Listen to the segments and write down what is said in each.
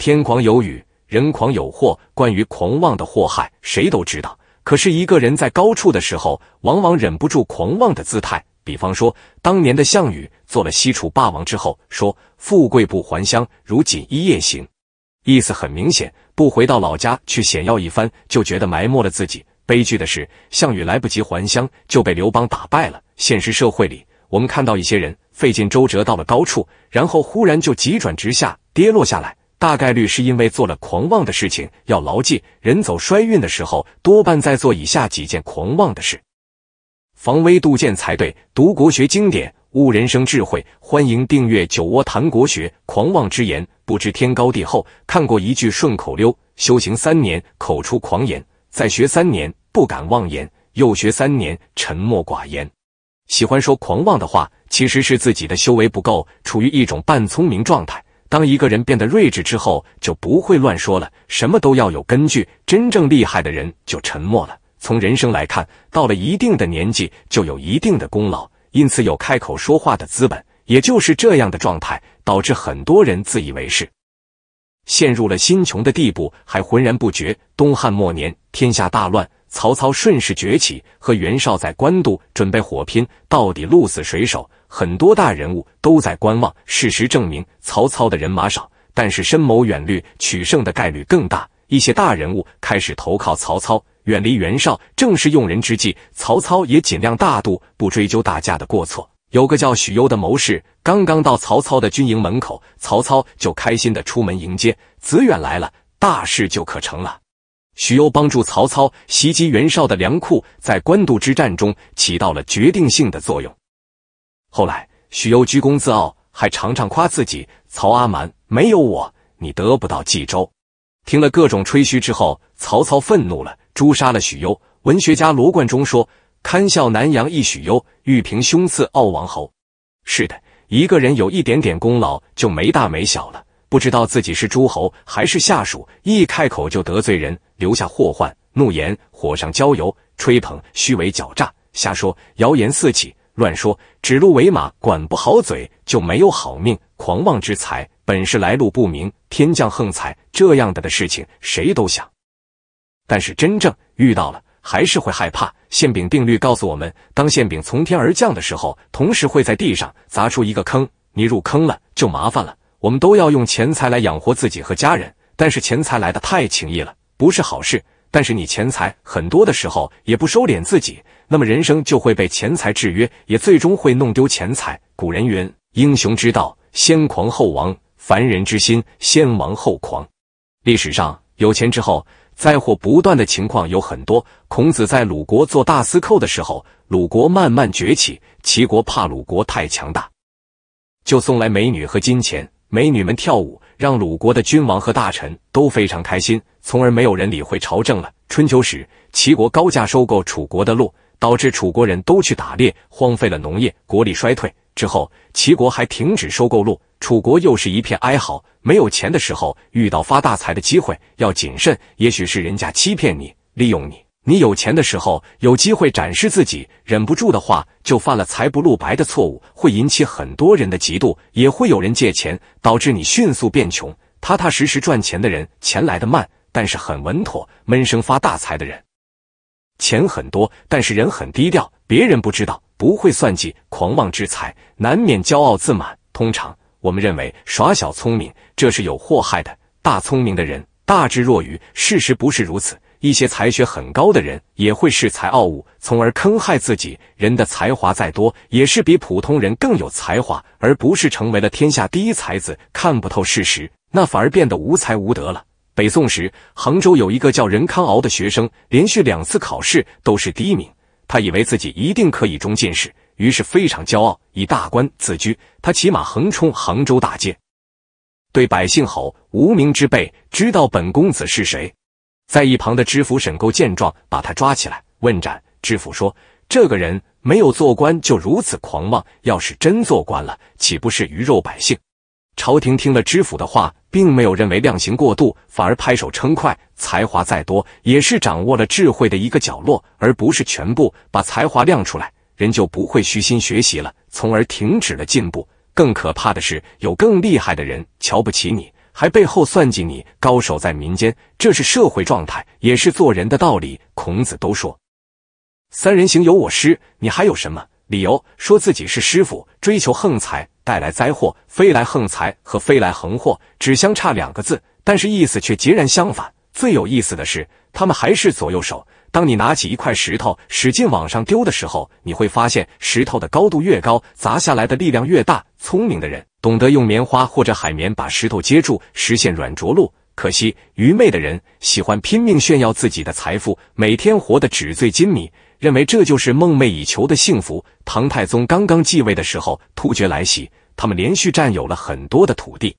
天狂有雨，人狂有祸。关于狂妄的祸害，谁都知道。可是，一个人在高处的时候，往往忍不住狂妄的姿态。比方说，当年的项羽做了西楚霸王之后，说：“富贵不还乡，如锦衣夜行。”意思很明显，不回到老家去显耀一番，就觉得埋没了自己。悲剧的是，项羽来不及还乡，就被刘邦打败了。现实社会里，我们看到一些人费尽周折到了高处，然后忽然就急转直下，跌落下来。大概率是因为做了狂妄的事情。要牢记，人走衰运的时候，多半在做以下几件狂妄的事。防微杜渐才对。读国学经典，悟人生智慧。欢迎订阅《酒窝谈国学》。狂妄之言，不知天高地厚。看过一句顺口溜：修行三年，口出狂言；再学三年，不敢妄言；又学三年，沉默寡言。喜欢说狂妄的话，其实是自己的修为不够，处于一种半聪明状态。当一个人变得睿智之后，就不会乱说了，什么都要有根据。真正厉害的人就沉默了。从人生来看，到了一定的年纪，就有一定的功劳，因此有开口说话的资本。也就是这样的状态，导致很多人自以为是，陷入了心穷的地步，还浑然不觉。东汉末年，天下大乱，曹操顺势崛起，和袁绍在官渡准备火拼，到底鹿死谁手？很多大人物都在观望。事实证明，曹操的人马少，但是深谋远虑，取胜的概率更大。一些大人物开始投靠曹操，远离袁绍，正是用人之际。曹操也尽量大度，不追究大家的过错。有个叫许攸的谋士，刚刚到曹操的军营门口，曹操就开心地出门迎接。子远来了，大事就可成了。许攸帮助曹操袭击袁绍的粮库，在官渡之战中起到了决定性的作用。后来，许攸居功自傲，还常常夸自己。曹阿瞒，没有我，你得不到冀州。听了各种吹嘘之后，曹操愤怒了，诛杀了许攸。文学家罗贯中说：“堪笑南阳一许攸，欲平凶次傲王侯。”是的，一个人有一点点功劳，就没大没小了。不知道自己是诸侯还是下属，一开口就得罪人，留下祸患。怒言，火上浇油；吹捧，虚伪狡诈；瞎说，谣言四起。乱说，指鹿为马，管不好嘴就没有好命。狂妄之财本是来路不明，天降横财这样的的事情谁都想，但是真正遇到了还是会害怕。馅饼定律告诉我们，当馅饼从天而降的时候，同时会在地上砸出一个坑，你入坑了就麻烦了。我们都要用钱财来养活自己和家人，但是钱财来的太轻易了不是好事。但是你钱财很多的时候也不收敛自己。那么人生就会被钱财制约，也最终会弄丢钱财。古人云：“英雄之道，先狂后亡；凡人之心，先亡后狂。”历史上有钱之后灾祸不断的情况有很多。孔子在鲁国做大司寇的时候，鲁国慢慢崛起，齐国怕鲁国太强大，就送来美女和金钱，美女们跳舞，让鲁国的君王和大臣都非常开心，从而没有人理会朝政了。春秋时，齐国高价收购楚国的路。导致楚国人都去打猎，荒废了农业，国力衰退。之后，齐国还停止收购路，楚国又是一片哀嚎。没有钱的时候，遇到发大财的机会要谨慎，也许是人家欺骗你、利用你。你有钱的时候，有机会展示自己，忍不住的话，就犯了财不露白的错误，会引起很多人的嫉妒，也会有人借钱，导致你迅速变穷。踏踏实实赚钱的人，钱来的慢，但是很稳妥；闷声发大财的人。钱很多，但是人很低调，别人不知道，不会算计，狂妄之才难免骄傲自满。通常我们认为耍小聪明这是有祸害的，大聪明的人大智若愚。事实不是如此，一些才学很高的人也会恃才傲物，从而坑害自己。人的才华再多，也是比普通人更有才华，而不是成为了天下第一才子。看不透事实，那反而变得无才无德了。北宋时，杭州有一个叫任康敖的学生，连续两次考试都是第一名。他以为自己一定可以中进士，于是非常骄傲，以大官自居。他骑马横冲杭州大街，对百姓吼：“无名之辈，知道本公子是谁？”在一旁的知府沈构见状，把他抓起来问斩。知府说：“这个人没有做官就如此狂妄，要是真做官了，岂不是鱼肉百姓？”朝廷听了知府的话，并没有认为量刑过度，反而拍手称快。才华再多，也是掌握了智慧的一个角落，而不是全部。把才华亮出来，人就不会虚心学习了，从而停止了进步。更可怕的是，有更厉害的人瞧不起你，还背后算计你。高手在民间，这是社会状态，也是做人的道理。孔子都说：“三人行，有我师。”你还有什么理由说自己是师傅，追求横财？带来灾祸，飞来横财和飞来横祸只相差两个字，但是意思却截然相反。最有意思的是，他们还是左右手。当你拿起一块石头，使劲往上丢的时候，你会发现石头的高度越高，砸下来的力量越大。聪明的人懂得用棉花或者海绵把石头接住，实现软着陆。可惜，愚昧的人喜欢拼命炫耀自己的财富，每天活得纸醉金迷，认为这就是梦寐以求的幸福。唐太宗刚刚继位的时候，突厥来袭。他们连续占有了很多的土地，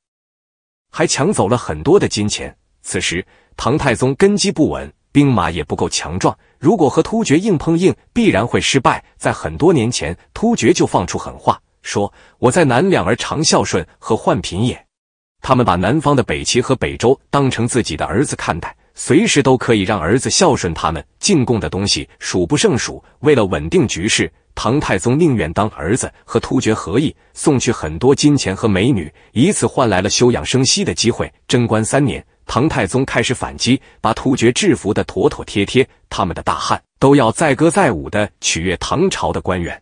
还抢走了很多的金钱。此时，唐太宗根基不稳，兵马也不够强壮。如果和突厥硬碰硬，必然会失败。在很多年前，突厥就放出狠话，说：“我在南两儿常孝顺和患贫也。”他们把南方的北齐和北周当成自己的儿子看待。随时都可以让儿子孝顺他们，进贡的东西数不胜数。为了稳定局势，唐太宗宁愿当儿子和突厥合议，送去很多金钱和美女，以此换来了休养生息的机会。贞观三年，唐太宗开始反击，把突厥制服的妥妥帖帖。他们的大汉都要载歌载舞的取悦唐朝的官员。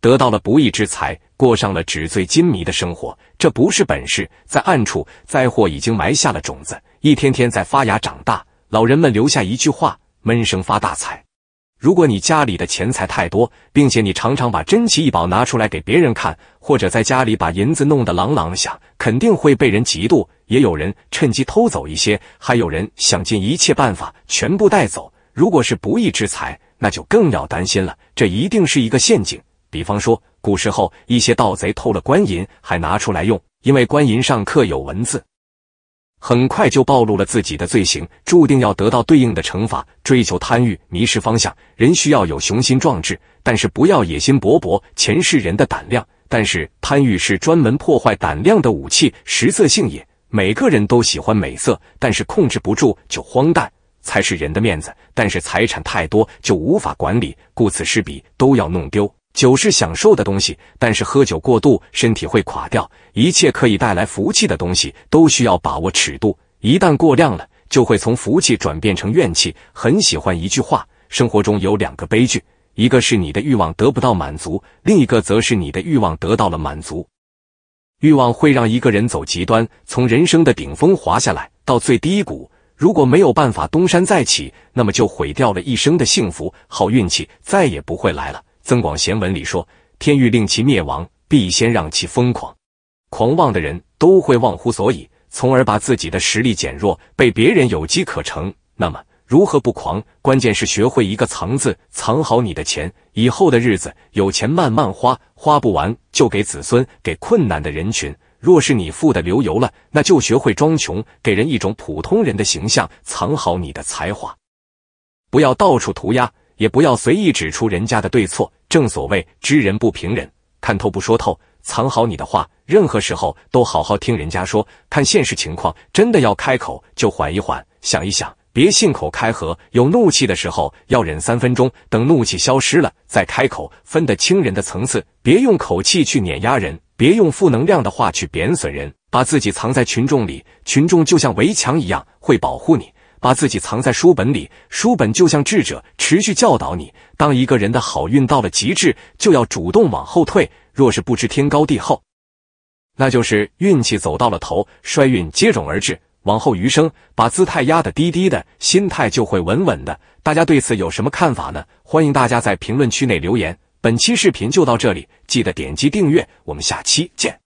得到了不义之财，过上了纸醉金迷的生活，这不是本事。在暗处，灾祸已经埋下了种子，一天天在发芽长大。老人们留下一句话：闷声发大财。如果你家里的钱财太多，并且你常常把珍奇异宝拿出来给别人看，或者在家里把银子弄得朗朗响，肯定会被人嫉妒。也有人趁机偷走一些，还有人想尽一切办法全部带走。如果是不义之财，那就更要担心了，这一定是一个陷阱。比方说，古时候一些盗贼偷了官银，还拿出来用，因为官银上刻有文字，很快就暴露了自己的罪行，注定要得到对应的惩罚。追求贪欲，迷失方向，人需要有雄心壮志，但是不要野心勃勃，前世人的胆量，但是贪欲是专门破坏胆量的武器，食色性也。每个人都喜欢美色，但是控制不住就荒诞，才是人的面子。但是财产太多就无法管理，顾此失彼，都要弄丢。酒是享受的东西，但是喝酒过度，身体会垮掉。一切可以带来福气的东西，都需要把握尺度。一旦过量了，就会从福气转变成怨气。很喜欢一句话：生活中有两个悲剧，一个是你的欲望得不到满足，另一个则是你的欲望得到了满足。欲望会让一个人走极端，从人生的顶峰滑下来到最低谷。如果没有办法东山再起，那么就毁掉了一生的幸福、好运气，再也不会来了。《增广贤文》里说：“天欲令其灭亡，必先让其疯狂。狂妄的人都会忘乎所以，从而把自己的实力减弱，被别人有机可乘。那么，如何不狂？关键是学会一个藏字，藏好你的钱，以后的日子有钱慢慢花，花不完就给子孙，给困难的人群。若是你富的流油了，那就学会装穷，给人一种普通人的形象，藏好你的才华，不要到处涂鸦。”也不要随意指出人家的对错，正所谓知人不评人，看透不说透，藏好你的话。任何时候都好好听人家说，看现实情况，真的要开口就缓一缓，想一想，别信口开河。有怒气的时候要忍三分钟，等怒气消失了再开口。分得清人的层次，别用口气去碾压人，别用负能量的话去贬损人。把自己藏在群众里，群众就像围墙一样，会保护你。把自己藏在书本里，书本就像智者，持续教导你。当一个人的好运到了极致，就要主动往后退。若是不知天高地厚，那就是运气走到了头，衰运接踵而至。往后余生，把姿态压得低低的，心态就会稳稳的。大家对此有什么看法呢？欢迎大家在评论区内留言。本期视频就到这里，记得点击订阅，我们下期见。